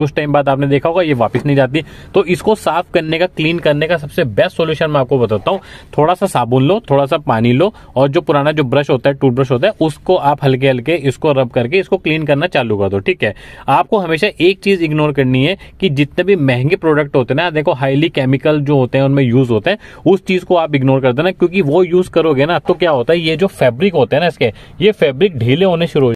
कुछ टाइम बाद आपने देखा होगा ये वापस नहीं जाती तो इसको साफ करने का क्लीन करने का सबसे बेस्ट सोल्यूशन मैं आपको बताता हूँ थोड़ा सा साबुन लो थोड़ा सा पानी लो और जो पुराना जो ब्रश होता है टूथ ब्रश होता है उसको आप हल्के हल्के इसको रब करके इसको क्लीन करना चालू कर दो ठीक है आपको हमेशा एक चीज इग्नोर करनी है कि जितने भी महंगे प्रोडक्ट होते हैं ना देखो हाईली केमिकल जो होते हैं उनमें यूज होते हैं उस चीज को आप इग्नोर कर देना क्योंकि वो यूज करोगे ना तो क्या होता है ये जो फेब्रिक होते हैं ना इसके ये फेब्रिक ढीले होने शुरू